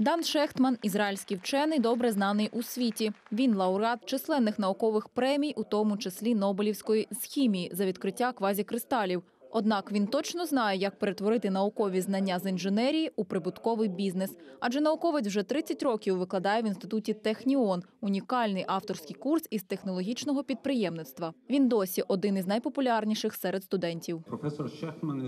Дан Шехтман ізраїльський вчений, добре знаний у світі. Він лауреат численних наукових премій, у тому числі Нобелівської з хімії за відкриття квазікристалів. Однак він точно знає, як перетворити наукові знання з інженерії у прибутковий бізнес. Адже науковець вже 30 років викладає в інституті Техніон, унікальний авторський курс із технологічного підприємництва. Він досі один із найпопулярніших серед студентів. Професор Шехман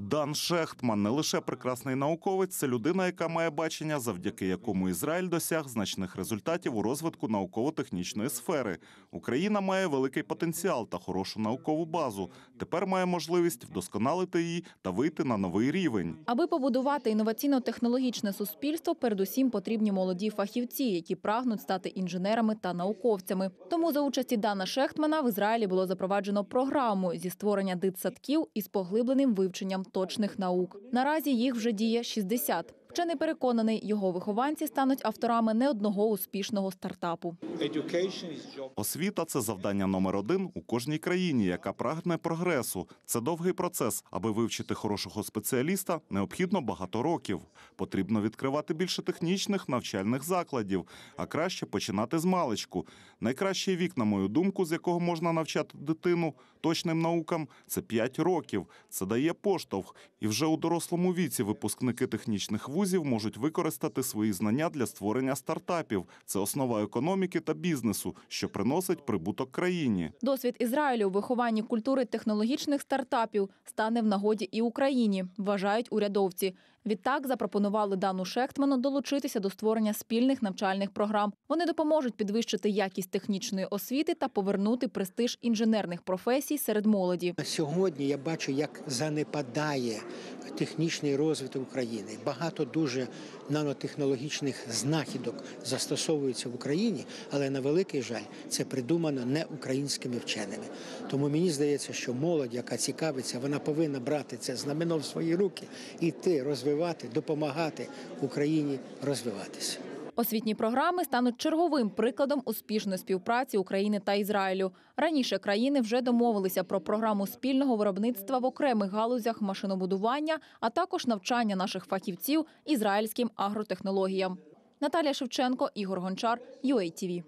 Дан Шехтман не лише прекрасний науковець, це людина, яка має бачення, завдяки якому Ізраїль досяг значних результатів у розвитку науково-технічної сфери. Україна має великий потенціал та хорошу наукову базу. Тепер має можливість вдосконалити її та вийти на новий рівень. Аби побудувати інноваційно-технологічне суспільство, передусім потрібні молоді фахівці, які прагнуть стати інженерами та науковцями. Тому за участі Дана Шехтмана в Ізраїлі було запроваджено програму зі створення дитсадків із поглибленим вивченням точних наук. Наразі їх вже діє 60. Вже не переконаний, його вихованці стануть авторами не одного успішного стартапу. Освіта це завдання номер один у кожній країні, яка прагне прогресу. Це довгий процес. Аби вивчити хорошого спеціаліста, необхідно багато років. Потрібно відкривати більше технічних навчальних закладів, а краще починати з маличку. Найкращий вік, на мою думку, з якого можна навчати дитину точним наукам, це 5 років. Це дає поштовх, і вже у дорослому віці випускники технічних вузів вузів можуть використати свої знання для створення стартапів. Це основа економіки та бізнесу, що приносить прибуток країні. Досвід Ізраїлю у вихованні культури технологічних стартапів стане в нагоді і Україні, вважають урядовці. Відтак запропонували Дану Шехтману долучитися до створення спільних навчальних програм. Вони допоможуть підвищити якість технічної освіти та повернути престиж інженерних професій серед молоді. Сьогодні я бачу, як занепадає технічний розвиток України. Багато дуже нанотехнологічних знахідок застосовується в Україні, але на великий жаль, це придумано не українськими вченими. Тому мені здається, що молодь, яка цікавиться, вона повинна брати це знамено в свої руки, іти розвивати, допомагати Україні розвиватися. Освітні програми стануть черговим прикладом успішної співпраці України та Ізраїлю. Раніше країни вже домовилися про програму спільного виробництва в окремих галузях машинобудування, а також навчання наших фахівців ізраїльським агротехнологіям. Наталя Шевченко, Ігор Гончар, UATV.